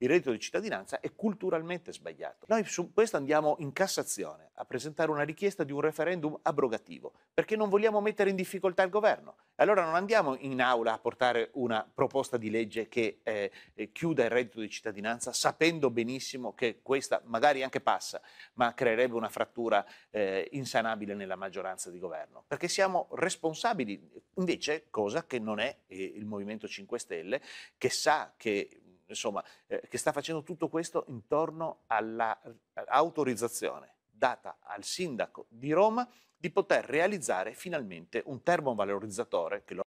il reddito di cittadinanza è culturalmente sbagliato. Noi su questo andiamo in Cassazione a presentare una richiesta di un referendum abrogativo, perché non vogliamo mettere in difficoltà il governo. Allora non andiamo in aula a portare una proposta di legge che eh, eh, chiuda il reddito di cittadinanza, sapendo benissimo che questa magari anche passa, ma creerebbe una frattura eh, insanabile nella maggioranza di governo, perché siamo responsabili, invece cosa che non è eh, il Movimento 5 Stelle, che sa che insomma, eh, che sta facendo tutto questo intorno all'autorizzazione eh, data al sindaco di Roma di poter realizzare finalmente un termovalorizzatore che lo